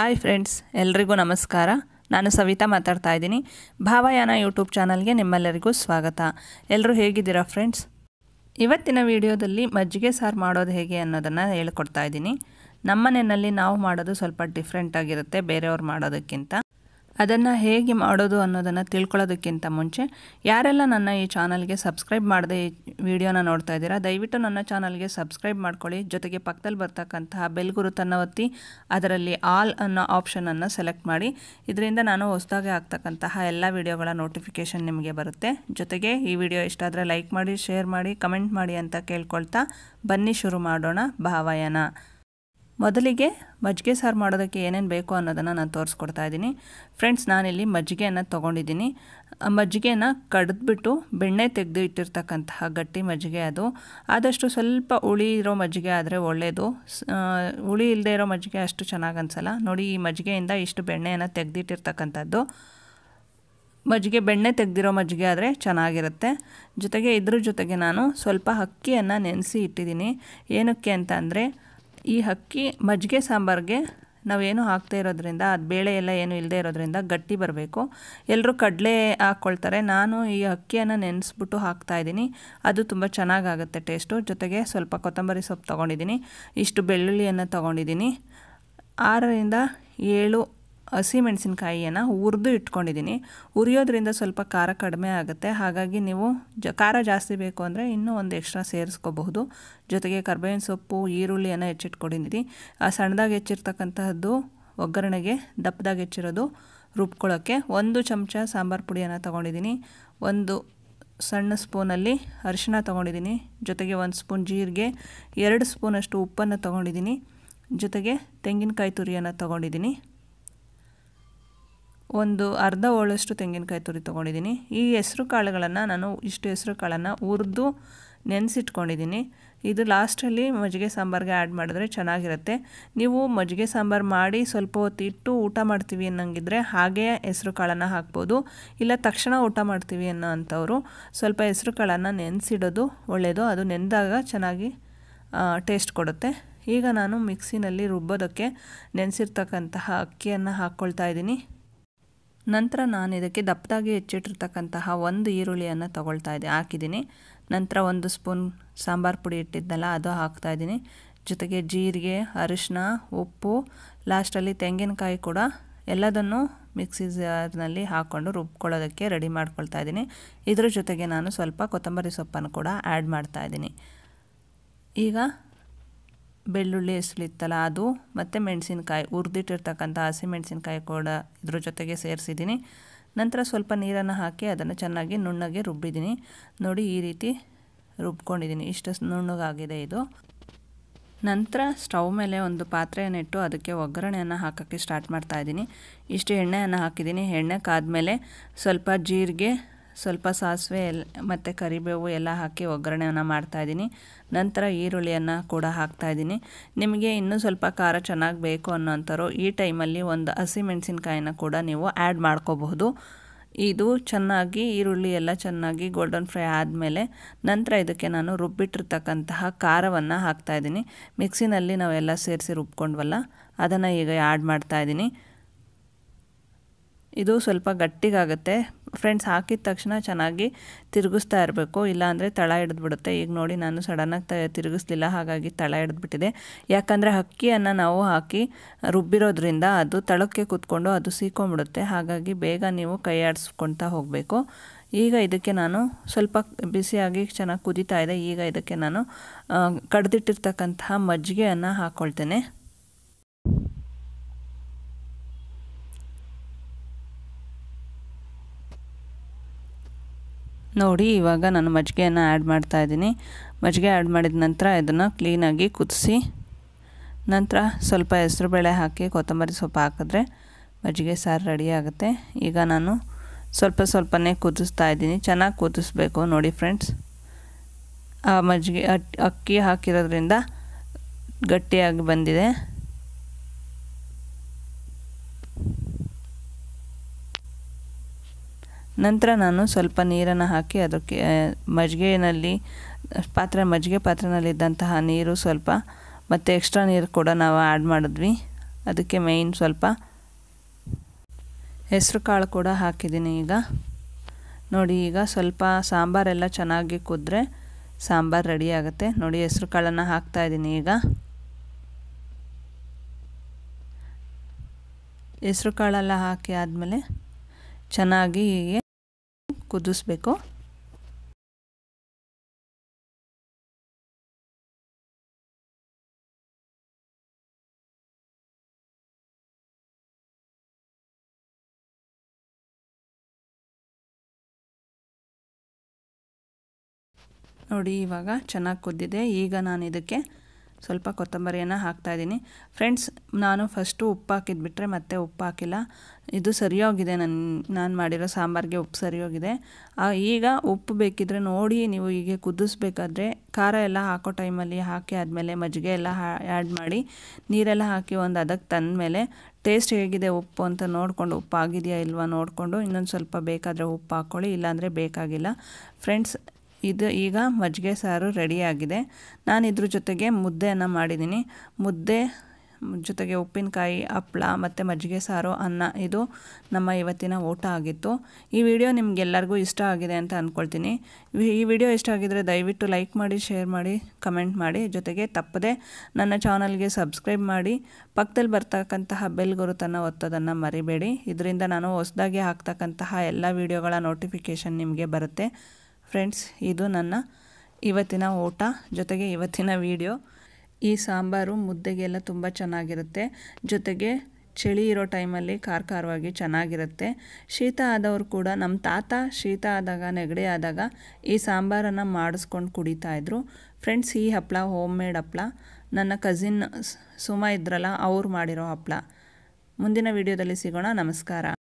hi friends ಎಲ್ರಿಗೂ ನಮಸ್ಕಾರ ನಾನು ಸವಿತಾ ಮಾತಾಡ್ತಾ ಇದ್ದೀನಿ ಭಾವಯಾನ ಯೂಟ್ಯೂಬ್ ಚಾನಲ್ಗೆ ನಿಮ್ಮೆಲ್ಲರಿಗೂ ಸ್ವಾಗತ ಎಲ್ಲರೂ ಹೇಗಿದ್ದೀರಾ ಫ್ರೆಂಡ್ಸ್ ಇವತ್ತಿನ ವಿಡಿಯೋದಲ್ಲಿ ಮಜ್ಜಿಗೆ ಸಾರು ಮಾಡೋದು ಹೇಗೆ ಅನ್ನೋದನ್ನು ಹೇಳ್ಕೊಡ್ತಾ ಇದ್ದೀನಿ ನಮ್ಮನೆಯಲ್ಲಿ ನಾವು ಮಾಡೋದು ಸ್ವಲ್ಪ ಡಿಫ್ರೆಂಟ್ ಆಗಿರುತ್ತೆ ಬೇರೆಯವ್ರು ಮಾಡೋದಕ್ಕಿಂತ ಅದನ್ನು ಹೇಗೆ ಮಾಡೋದು ಅನ್ನೋದನ್ನು ತಿಳ್ಕೊಳ್ಳೋದಕ್ಕಿಂತ ಮುಂಚೆ ಯಾರೆಲ್ಲ ನನ್ನ ಈ ಚಾನಲ್ಗೆ ಸಬ್ಸ್ಕ್ರೈಬ್ ಮಾಡದೆ ಈ ವಿಡಿಯೋನ ನೋಡ್ತಾ ಇದ್ದೀರಾ ದಯವಿಟ್ಟು ನನ್ನ ಚಾನಲ್ಗೆ ಸಬ್ಸ್ಕ್ರೈಬ್ ಮಾಡ್ಕೊಳ್ಳಿ ಜೊತೆಗೆ ಪಕ್ಕದಲ್ಲಿ ಬರ್ತಕ್ಕಂತಹ ಬೆಲ್ ಗುರುತನ್ನು ಒತ್ತಿ ಅದರಲ್ಲಿ ಆಲ್ ಅನ್ನೋ ಆಪ್ಷನನ್ನು ಸೆಲೆಕ್ಟ್ ಮಾಡಿ ಇದರಿಂದ ನಾನು ಹೊಸದಾಗಿ ಆಗ್ತಕ್ಕಂತಹ ಎಲ್ಲ ವಿಡಿಯೋಗಳ ನೋಟಿಫಿಕೇಷನ್ ನಿಮಗೆ ಬರುತ್ತೆ ಜೊತೆಗೆ ಈ ವಿಡಿಯೋ ಇಷ್ಟ ಆದರೆ ಲೈಕ್ ಮಾಡಿ ಶೇರ್ ಮಾಡಿ ಕಮೆಂಟ್ ಮಾಡಿ ಅಂತ ಕೇಳ್ಕೊಳ್ತಾ ಬನ್ನಿ ಶುರು ಮಾಡೋಣ ಭಾವಯನ ಮೊದಲಿಗೆ ಮಜ್ಜಿಗೆ ಸಾರು ಮಾಡೋದಕ್ಕೆ ಏನೇನು ಬೇಕು ಅನ್ನೋದನ್ನು ನಾನು ತೋರಿಸ್ಕೊಡ್ತಾ ಇದ್ದೀನಿ ಫ್ರೆಂಡ್ಸ್ ನಾನಿಲ್ಲಿ ಮಜ್ಜಿಗೆಯನ್ನು ತೊಗೊಂಡಿದ್ದೀನಿ ಮಜ್ಜಿಗೆಯನ್ನು ಕಡಿದ್ಬಿಟ್ಟು ಬೆಣ್ಣೆ ತೆಗೆದು ಇಟ್ಟಿರ್ತಕ್ಕಂತಹ ಗಟ್ಟಿ ಮಜ್ಜಿಗೆ ಅದು ಆದಷ್ಟು ಸ್ವಲ್ಪ ಹುಳಿ ಇರೋ ಮಜ್ಜಿಗೆ ಆದರೆ ಒಳ್ಳೆಯದು ಹುಳಿ ಇಲ್ಲದೆ ಇರೋ ಮಜ್ಜಿಗೆ ಅಷ್ಟು ಚೆನ್ನಾಗಿ ಅನಿಸಲ್ಲ ನೋಡಿ ಈ ಮಜ್ಜಿಗೆಯಿಂದ ಇಷ್ಟು ಬೆಣ್ಣೆಯನ್ನು ತೆಗೆದಿಟ್ಟಿರ್ತಕ್ಕಂಥದ್ದು ಮಜ್ಜಿಗೆ ಬೆಣ್ಣೆ ತೆಗೆದಿರೋ ಮಜ್ಜಿಗೆ ಆದರೆ ಚೆನ್ನಾಗಿರುತ್ತೆ ಜೊತೆಗೆ ಇದ್ರ ಜೊತೆಗೆ ನಾನು ಸ್ವಲ್ಪ ಅಕ್ಕಿಯನ್ನು ನೆನೆಸಿ ಇಟ್ಟಿದ್ದೀನಿ ಏನಕ್ಕೆ ಅಂತ ಅಂದರೆ ಈ ಅಕ್ಕಿ ಮಜ್ಜಿಗೆ ಸಾಂಬಾರಿಗೆ ನಾವೇನು ಹಾಕ್ತಾ ಇರೋದ್ರಿಂದ ಅದು ಬೇಳೆ ಎಲ್ಲ ಏನು ಇಲ್ಲದೆ ಇರೋದ್ರಿಂದ ಗಟ್ಟಿ ಬರಬೇಕು ಎಲ್ಲರೂ ಕಡಲೆ ಹಾಕ್ಕೊಳ್ತಾರೆ ನಾನು ಈ ಅಕ್ಕಿಯನ್ನು ನೆನೆಸ್ಬಿಟ್ಟು ಹಾಕ್ತಾಯಿದ್ದೀನಿ ಅದು ತುಂಬ ಚೆನ್ನಾಗಾಗುತ್ತೆ ಟೇಸ್ಟು ಜೊತೆಗೆ ಸ್ವಲ್ಪ ಕೊತ್ತಂಬರಿ ಸೊಪ್ಪು ತೊಗೊಂಡಿದ್ದೀನಿ ಇಷ್ಟು ಬೆಳ್ಳುಳ್ಳಿಯನ್ನು ತೊಗೊಂಡಿದ್ದೀನಿ ಆರರಿಂದ ಏಳು ಹಸಿ ಮೆಣಸಿನಕಾಯಿಯನ್ನು ಹುರಿದು ಇಟ್ಕೊಂಡಿದ್ದೀನಿ ಹುರಿಯೋದ್ರಿಂದ ಸ್ವಲ್ಪ ಖಾರ ಕಡಿಮೆ ಆಗುತ್ತೆ ಹಾಗಾಗಿ ನೀವು ಜ ಖಾರ ಜಾಸ್ತಿ ಬೇಕು ಅಂದರೆ ಇನ್ನೂ ಒಂದು ಎಕ್ಸ್ಟ್ರಾ ಸೇರಿಸ್ಕೋಬಹುದು ಜೊತೆಗೆ ಕರ್ಬೇವಿನ ಸೊಪ್ಪು ಈರುಳ್ಳಿಯನ್ನು ಹೆಚ್ಚಿಟ್ಕೊಂಡಿದ್ದೀನಿ ಆ ಸಣ್ಣದಾಗಿ ಹೆಚ್ಚಿರ್ತಕ್ಕಂತಹದ್ದು ಒಗ್ಗರಣೆಗೆ ದಪ್ಪದಾಗಿ ಹೆಚ್ಚಿರೋದು ರುಬ್ಕೊಳ್ಳೋಕ್ಕೆ ಒಂದು ಚಮಚ ಸಾಂಬಾರು ಪುಡಿಯನ್ನು ತೊಗೊಂಡಿದ್ದೀನಿ ಒಂದು ಸಣ್ಣ ಸ್ಪೂನಲ್ಲಿ ಅರಿಶಿನ ತೊಗೊಂಡಿದ್ದೀನಿ ಜೊತೆಗೆ ಒಂದು ಸ್ಪೂನ್ ಜೀರಿಗೆ ಎರಡು ಸ್ಪೂನಷ್ಟು ಉಪ್ಪನ್ನು ತೊಗೊಂಡಿದ್ದೀನಿ ಜೊತೆಗೆ ತೆಂಗಿನಕಾಯಿ ತುರಿಯನ್ನು ತೊಗೊಂಡಿದ್ದೀನಿ ಒಂದು ಅರ್ಧ ಹೋಳಷ್ಟು ತೆಂಗಿನಕಾಯಿ ತುರಿ ತೊಗೊಂಡಿದ್ದೀನಿ ಈ ಹೆಸ್ರು ಕಾಳುಗಳನ್ನು ನಾನು ಇಷ್ಟು ಹೆಸ್ರು ಕಾಳನ್ನು ಹುರಿದು ನೆನೆಸಿಟ್ಕೊಂಡಿದ್ದೀನಿ ಇದು ಲಾಸ್ಟಲ್ಲಿ ಮಜ್ಜಿಗೆ ಸಾಂಬಾರಿಗೆ ಆ್ಯಡ್ ಮಾಡಿದ್ರೆ ಚೆನ್ನಾಗಿರುತ್ತೆ ನೀವು ಮಜ್ಜಿಗೆ ಸಾಂಬಾರು ಮಾಡಿ ಸ್ವಲ್ಪ ಹೊತ್ತು ಇಟ್ಟು ಊಟ ಮಾಡ್ತೀವಿ ಅನ್ನಂಗಿದ್ರೆ ಹಾಗೇ ಹೆಸರು ಕಾಳನ್ನು ಹಾಕ್ಬೋದು ಇಲ್ಲ ತಕ್ಷಣ ಊಟ ಮಾಡ್ತೀವಿ ಅನ್ನೋ ಅಂಥವ್ರು ಸ್ವಲ್ಪ ಹೆಸ್ರು ಕಾಳನ್ನು ನೆನೆಸಿಡೋದು ಒಳ್ಳೆಯದು ಅದು ನೆನೆದಾಗ ಚೆನ್ನಾಗಿ ಟೇಸ್ಟ್ ಕೊಡುತ್ತೆ ಈಗ ನಾನು ಮಿಕ್ಸಿನಲ್ಲಿ ರುಬ್ಬೋದಕ್ಕೆ ನೆನೆಸಿರ್ತಕ್ಕಂತಹ ಅಕ್ಕಿಯನ್ನು ಹಾಕ್ಕೊಳ್ತಾ ಇದ್ದೀನಿ ನಂತರ ನಾನು ಇದಕ್ಕೆ ದಪ್ಪದಾಗಿ ಹೆಚ್ಚಿಟ್ಟಿರ್ತಕ್ಕಂತಹ ಒಂದು ಈರುಳ್ಳಿಯನ್ನು ತಗೊಳ್ತಾ ಇದ್ದೆ ಹಾಕಿದ್ದೀನಿ ನಂತರ ಒಂದು ಸ್ಪೂನ್ ಸಾಂಬಾರು ಪುಡಿ ಇಟ್ಟಿದ್ದಲ್ಲ ಅದು ಇದ್ದೀನಿ ಜೊತೆಗೆ ಜೀರಿಗೆ ಅರಿಶಿನ ಉಪ್ಪು ಲಾಸ್ಟಲ್ಲಿ ತೆಂಗಿನಕಾಯಿ ಕೂಡ ಎಲ್ಲದನ್ನು ಮಿಕ್ಸಿ ಜಾರ್ನಲ್ಲಿ ಹಾಕ್ಕೊಂಡು ರುಬ್ಕೊಳ್ಳೋದಕ್ಕೆ ರೆಡಿ ಮಾಡ್ಕೊಳ್ತಾ ಇದ್ದೀನಿ ಇದ್ರ ಜೊತೆಗೆ ನಾನು ಸ್ವಲ್ಪ ಕೊತ್ತಂಬರಿ ಸೊಪ್ಪನ್ನು ಕೂಡ ಆ್ಯಡ್ ಮಾಡ್ತಾಯಿದ್ದೀನಿ ಈಗ ಬೆಳ್ಳುಳ್ಳಿ ಹೆಸಳಿತ್ತಲ್ಲ ಅದು ಮತ್ತು ಮೆಣಸಿನ್ಕಾಯಿ ಹುರಿದಿಟ್ಟಿರ್ತಕ್ಕಂಥ ಹಸಿಮೆಣಸಿನಕಾಯಿ ಕೂಡ ಇದ್ರ ಜೊತೆಗೆ ಸೇರಿಸಿದ್ದೀನಿ ನಂತರ ಸ್ವಲ್ಪ ನೀರನ್ನು ಹಾಕಿ ಅದನ್ನು ಚೆನ್ನಾಗಿ ನುಣ್ಣಗೆ ರುಬ್ಬಿದ್ದೀನಿ ನೋಡಿ ಈ ರೀತಿ ರುಬ್ಕೊಂಡಿದ್ದೀನಿ ಇಷ್ಟು ನುಣ್ಣಗಾಗಿದೆ ಇದು ನಂತರ ಸ್ಟವ್ ಮೇಲೆ ಒಂದು ಪಾತ್ರೆಯನ್ನಿಟ್ಟು ಅದಕ್ಕೆ ಒಗ್ಗರಣೆಯನ್ನು ಹಾಕೋಕ್ಕೆ ಸ್ಟಾರ್ಟ್ ಮಾಡ್ತಾಯಿದ್ದೀನಿ ಇಷ್ಟು ಎಣ್ಣೆಯನ್ನು ಹಾಕಿದ್ದೀನಿ ಎಣ್ಣೆ ಕಾದ ಮೇಲೆ ಸ್ವಲ್ಪ ಜೀರಿಗೆ ಸ್ವಲ್ಪ ಸಾಸಿವೆ ಎಲ್ ಮತ್ತು ಕರಿಬೇವು ಎಲ್ಲ ಹಾಕಿ ಒಗ್ಗರಣೆಯನ್ನು ಮಾಡ್ತಾಯಿದ್ದೀನಿ ನಂತರ ಈರುಳ್ಳಿಯನ್ನು ಕೂಡ ಹಾಕ್ತಾಯಿದ್ದೀನಿ ನಿಮಗೆ ಇನ್ನೂ ಸ್ವಲ್ಪ ಖಾರ ಚೆನ್ನಾಗಿ ಬೇಕು ಅನ್ನೋಂಥವ್ರು ಈ ಟೈಮಲ್ಲಿ ಒಂದು ಹಸಿಮೆಣಸಿನ್ಕಾಯಿನ ಕೂಡ ನೀವು ಆ್ಯಡ್ ಮಾಡ್ಕೋಬಹುದು ಇದು ಚೆನ್ನಾಗಿ ಈರುಳ್ಳಿ ಎಲ್ಲ ಚೆನ್ನಾಗಿ ಗೋಲ್ಡನ್ ಫ್ರೈ ಆದಮೇಲೆ ನಂತರ ಇದಕ್ಕೆ ನಾನು ರುಬ್ಬಿಟ್ಟಿರ್ತಕ್ಕಂತಹ ಖಾರವನ್ನು ಹಾಕ್ತಾಯಿದ್ದೀನಿ ಮಿಕ್ಸಿನಲ್ಲಿ ನಾವೆಲ್ಲ ಸೇರಿಸಿ ರುಬ್ಕೊಂಡ್ವಲ್ಲ ಅದನ್ನು ಈಗ ಆ್ಯಡ್ ಮಾಡ್ತಾಯಿದ್ದೀನಿ ಇದು ಸ್ವಲ್ಪ ಗಟ್ಟಿಗಾಗುತ್ತೆ ಫ್ರೆಂಡ್ಸ್ ಹಾಕಿದ ತಕ್ಷಣ ಚೆನ್ನಾಗಿ ತಿರುಗಿಸ್ತಾ ಇರಬೇಕು ಇಲ್ಲಾಂದರೆ ತಳ ಹಿಡಿದ್ಬಿಡುತ್ತೆ ಈಗ ನೋಡಿ ನಾನು ಸಡನ್ನಾಗಿ ತ ತಿರುಗಿಸ್ಲಿಲ್ಲ ಹಾಗಾಗಿ ತಳ ಹಿಡಿದ್ಬಿಟ್ಟಿದೆ ಯಾಕಂದರೆ ಅಕ್ಕಿಯನ್ನು ನಾವು ಹಾಕಿ ರುಬ್ಬಿರೋದ್ರಿಂದ ಅದು ತಳಕ್ಕೆ ಕೂತ್ಕೊಂಡು ಅದು ಸೀಕೊಂಡ್ಬಿಡುತ್ತೆ ಹಾಗಾಗಿ ಬೇಗ ನೀವು ಕೈ ಆಡಿಸ್ಕೊಳ್ತಾ ಹೋಗಬೇಕು ಈಗ ಇದಕ್ಕೆ ನಾನು ಸ್ವಲ್ಪ ಬಿಸಿಯಾಗಿ ಚೆನ್ನಾಗಿ ಕುದಿತಾ ಇದೆ ಈಗ ಇದಕ್ಕೆ ನಾನು ಕಡ್ದಿಟ್ಟಿರ್ತಕ್ಕಂತಹ ಮಜ್ಜಿಗೆಯನ್ನು ಹಾಕ್ಕೊಳ್ತೇನೆ ನೋಡಿ ಇವಾಗ ನಾನು ಮಜ್ಜಿಗೆಯನ್ನು ಆ್ಯಡ್ ಇದ್ದೀನಿ ಮಜ್ಜಿಗೆ ಆ್ಯಡ್ ಮಾಡಿದ ನಂತರ ಇದನ್ನು ಕ್ಲೀನಾಗಿ ಕುದಿಸಿ ನಂತರ ಸ್ವಲ್ಪ ಬೇಳೆ ಹಾಕಿ ಕೊತ್ತಂಬರಿ ಸೊಪ್ಪು ಹಾಕಿದ್ರೆ ಮಜ್ಜಿಗೆ ಸಾರು ರೆಡಿ ಆಗುತ್ತೆ ಈಗ ನಾನು ಸ್ವಲ್ಪ ಸ್ವಲ್ಪನೇ ಕುದಿಸ್ತಾ ಇದ್ದೀನಿ ಚೆನ್ನಾಗಿ ಕುದಿಸ್ಬೇಕು ನೋಡಿ ಫ್ರೆಂಡ್ಸ್ ಆ ಮಜ್ಜಿಗೆ ಅಕ್ಕಿ ಹಾಕಿರೋದ್ರಿಂದ ಗಟ್ಟಿಯಾಗಿ ಬಂದಿದೆ ನಂತರ ನಾನು ಸ್ವಲ್ಪ ನೀರನ್ನು ಹಾಕಿ ಅದಕ್ಕೆ ಮಜ್ಜಿಗೆಯಲ್ಲಿ ಪಾತ್ರೆ ಮಜ್ಜಿಗೆ ಪಾತ್ರೆನಲ್ಲಿದ್ದಂತಹ ನೀರು ಸ್ವಲ್ಪ ಮತ್ತು ಎಕ್ಸ್ಟ್ರಾ ನೀರು ಕೂಡ ನಾವು ಆ್ಯಡ್ ಮಾಡಿದ್ವಿ ಅದಕ್ಕೆ ಮೇಯ್ನ್ ಸ್ವಲ್ಪ ಹೆಸರು ಕಾಳು ಕೂಡ ಹಾಕಿದ್ದೀನಿ ಈಗ ನೋಡಿ ಈಗ ಸ್ವಲ್ಪ ಸಾಂಬಾರೆಲ್ಲ ಚೆನ್ನಾಗಿ ಕುದ್ರೆ ಸಾಂಬಾರು ರೆಡಿ ಆಗುತ್ತೆ ನೋಡಿ ಹೆಸರು ಕಾಳನ್ನು ಇದ್ದೀನಿ ಈಗ ಹೆಸರು ಕಾಳೆಲ್ಲ ಹಾಕಿ ಆದಮೇಲೆ ಚೆನ್ನಾಗಿ ಹೀಗೆ ಕುದಿಸ್ಬೇಕು ನೋಡಿ ಇವಾಗ ಚೆನ್ನಾಗಿ ಕುದ್ದಿದೆ ಈಗ ನಾನು ಇದಕ್ಕೆ ಸ್ವಲ್ಪ ಕೊತ್ತಂಬರಿಯನ್ನು ಹಾಕ್ತಾಯಿದ್ದೀನಿ ಫ್ರೆಂಡ್ಸ್ ನಾನು ಫಸ್ಟು ಉಪ್ಪು ಹಾಕಿದ್ಬಿಟ್ರೆ ಮತ್ತೆ ಉಪ್ಪು ಹಾಕಿಲ್ಲ ಇದು ಸರಿಯೋಗಿದೆ ನನ್ನ ನಾನು ಮಾಡಿರೋ ಸಾಂಬಾರಿಗೆ ಉಪ್ಪು ಸರಿಯೋಗಿದೆ ಈಗ ಉಪ್ಪು ಬೇಕಿದ್ರೆ ನೋಡಿ ನೀವು ಹೀಗೆ ಕುದಿಸ್ಬೇಕಾದ್ರೆ ಖಾರ ಎಲ್ಲ ಹಾಕೋ ಟೈಮಲ್ಲಿ ಹಾಕಿ ಆದಮೇಲೆ ಮಜ್ಜಿಗೆ ಎಲ್ಲ ಆ್ಯಡ್ ಮಾಡಿ ನೀರೆಲ್ಲ ಹಾಕಿ ಒಂದು ಅದಕ್ಕೆ ತಂದಮೇಲೆ ಟೇಸ್ಟ್ ಹೇಗಿದೆ ಉಪ್ಪು ಅಂತ ನೋಡಿಕೊಂಡು ಉಪ್ಪು ಆಗಿದೆಯಾ ಇಲ್ವಾ ನೋಡಿಕೊಂಡು ಇನ್ನೊಂದು ಸ್ವಲ್ಪ ಬೇಕಾದರೆ ಉಪ್ಪು ಹಾಕ್ಕೊಳ್ಳಿ ಇಲ್ಲಾಂದರೆ ಬೇಕಾಗಿಲ್ಲ ಫ್ರೆಂಡ್ಸ್ ಇದು ಈಗ ಮಜ್ಜಿಗೆ ಸಾರು ರೆಡಿಯಾಗಿದೆ ನಾನು ಇದ್ರ ಜೊತೆಗೆ ಮುದ್ದೆಯನ್ನು ಮಾಡಿದ್ದೀನಿ ಮುದ್ದೆ ಜೊತೆಗೆ ಉಪ್ಪಿನಕಾಯಿ ಹಪ್ಪಳ ಮತ್ತು ಮಜ್ಜಿಗೆ ಸಾರು ಅನ್ನ ಇದು ನಮ್ಮ ಇವತ್ತಿನ ಊಟ ಆಗಿತ್ತು ಈ ವಿಡಿಯೋ ನಿಮಗೆಲ್ಲರಿಗೂ ಇಷ್ಟ ಆಗಿದೆ ಅಂತ ಅಂದ್ಕೊಳ್ತೀನಿ ಈ ವಿಡಿಯೋ ಇಷ್ಟ ಆಗಿದ್ದರೆ ದಯವಿಟ್ಟು ಲೈಕ್ ಮಾಡಿ ಶೇರ್ ಮಾಡಿ ಕಮೆಂಟ್ ಮಾಡಿ ಜೊತೆಗೆ ತಪ್ಪದೆ ನನ್ನ ಚಾನಲ್ಗೆ ಸಬ್ಸ್ಕ್ರೈಬ್ ಮಾಡಿ ಪಕ್ಕದಲ್ಲಿ ಬರ್ತಕ್ಕಂತಹ ಬೆಲ್ ಗುರುತನ್ನು ಒತ್ತೋದನ್ನು ಮರಿಬೇಡಿ ಇದರಿಂದ ನಾನು ಹೊಸದಾಗಿ ಹಾಕ್ತಕ್ಕಂತಹ ಎಲ್ಲ ವಿಡಿಯೋಗಳ ನೋಟಿಫಿಕೇಷನ್ ನಿಮಗೆ ಬರುತ್ತೆ ಫ್ರೆಂಡ್ಸ್ ಇದು ನನ್ನ ಇವತ್ತಿನ ಊಟ ಜೊತೆಗೆ ಇವತ್ತಿನ ವಿಡಿಯೋ ಈ ಸಾಂಬಾರು ಮುದ್ದೆಗೆಲ್ಲ ತುಂಬ ಚೆನ್ನಾಗಿರುತ್ತೆ ಜೊತೆಗೆ ಚಳಿ ಇರೋ ಟೈಮಲ್ಲಿ ಖಾರ ಖಾರವಾಗಿ ಚೆನ್ನಾಗಿರುತ್ತೆ ಶೀತ ಆದವರು ಕೂಡ ನಮ್ಮ ತಾತ ಶೀತ ಆದಾಗ ನೆಗಡಿ ಆದಾಗ ಈ ಸಾಂಬಾರನ್ನು ಮಾಡಿಸ್ಕೊಂಡು ಕುಡಿತಾಯಿದ್ರು ಫ್ರೆಂಡ್ಸ್ ಈ ಹಪ್ಪಳ ಹೋಮ್ ಮೇಡ್ ಹಪ್ಪಳ ನನ್ನ ಕಸಿನ್ ಸುಮ ಇದ್ರಲ್ಲ ಅವ್ರು ಮಾಡಿರೋ ಹಪ್ಪಳ ಮುಂದಿನ ವಿಡಿಯೋದಲ್ಲಿ ಸಿಗೋಣ ನಮಸ್ಕಾರ